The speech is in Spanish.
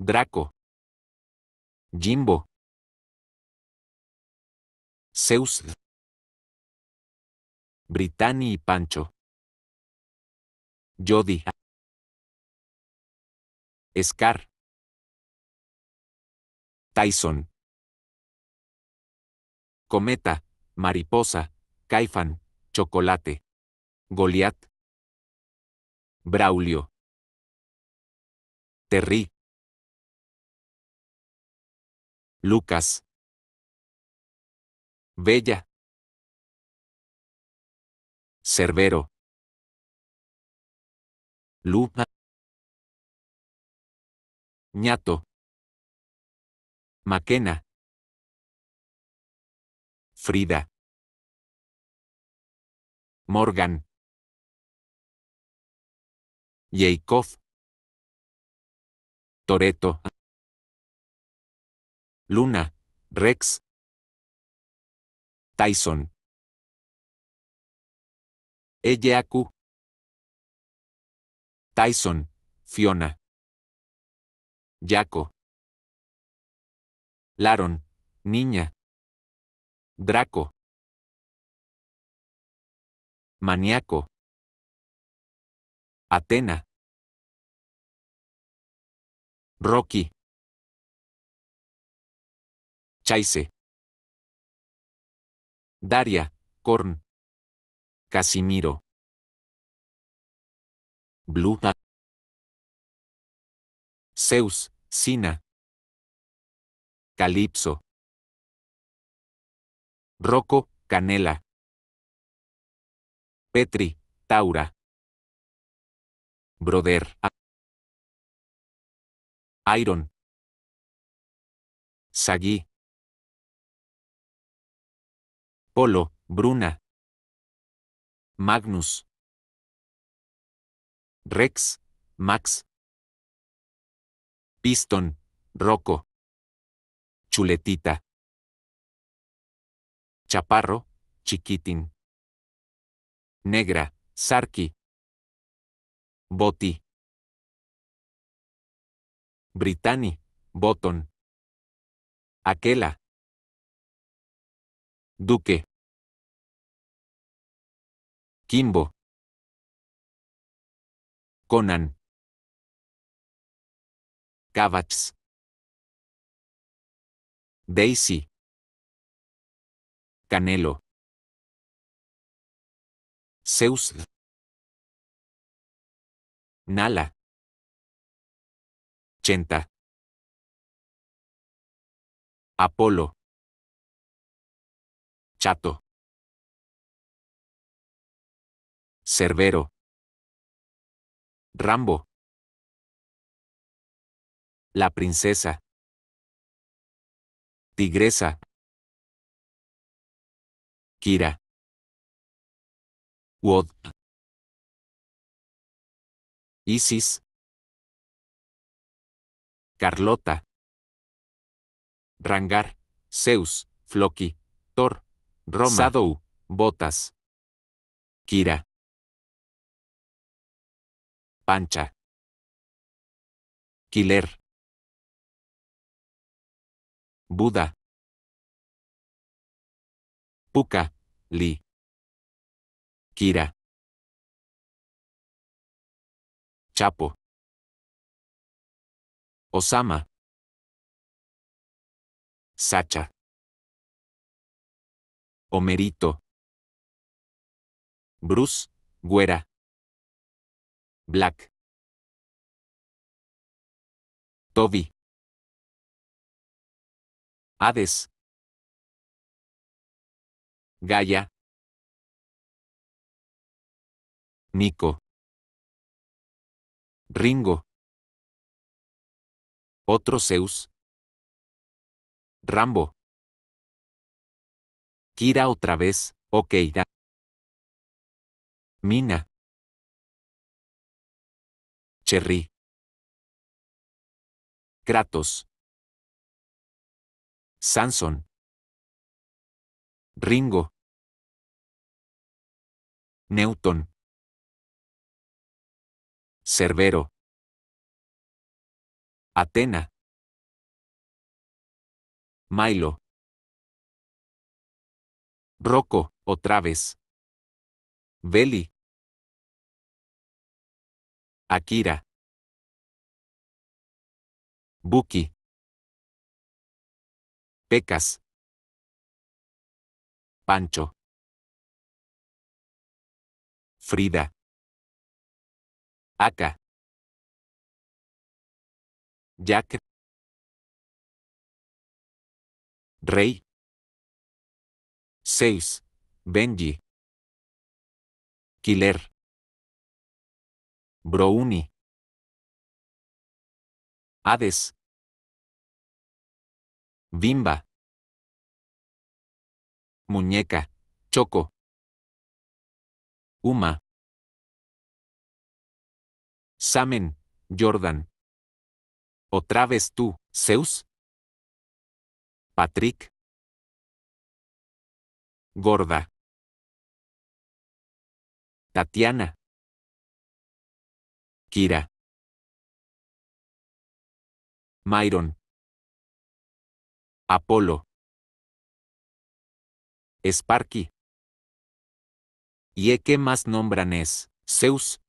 Draco. Jimbo. Zeus. Britani y Pancho. Jody. Scar. Tyson. Cometa, mariposa, Caifan, chocolate. Goliat. Braulio. Terry. Lucas. Bella. Cerbero. Lupa. Ñato. Maquena. Frida. Morgan. Jacob. Toreto. Luna, Rex, Tyson, Eyeaku, Tyson, Fiona, Yaco, Laron, Niña, Draco, Maniaco, Atena, Rocky. Chaise. Daria, Korn. Casimiro. Bluta, Zeus, Sina. Calipso. Rocco, Canela. Petri, Taura. Broder. Iron. Sagui. Bruna. Magnus. Rex, Max. Piston, Rocco. Chuletita. Chaparro, Chiquitin, Negra, Sarki. Boti. Britani. Boton, Aquela. Duque. Kimbo. Conan. Kavats, Daisy. Canelo. Zeus. Nala. Chenta. Apolo. Chato. Cerbero. Rambo. La princesa. Tigresa. Kira. Wod. Isis. Carlota. Rangar. Zeus. Floki. Thor. Roma. Sadou. Botas. Kira. Pancha. Killer. Buda. Puka, Li. Kira. Chapo. Osama. Sacha. Omerito. Bruce, Güera. Black. Toby. Hades. Gaia. Nico. Ringo. Otro Zeus. Rambo. Kira otra vez, Keira, Mina. Cherry. Kratos. Sansón. Ringo. Newton. Cerbero. Atena. Milo. Rocco, otra vez. Beli. Akira. Buki. Pecas. Pancho. Frida. Aka. Jack. Rey. Seis, Benji. Killer. Brownie. Hades. Bimba. Muñeca. Choco. Uma. Samen, Jordan. Otra vez tú, Zeus. Patrick. Gorda. Tatiana. Kira. Myron. Apolo. Sparky. ¿Y e qué más nombran es Zeus?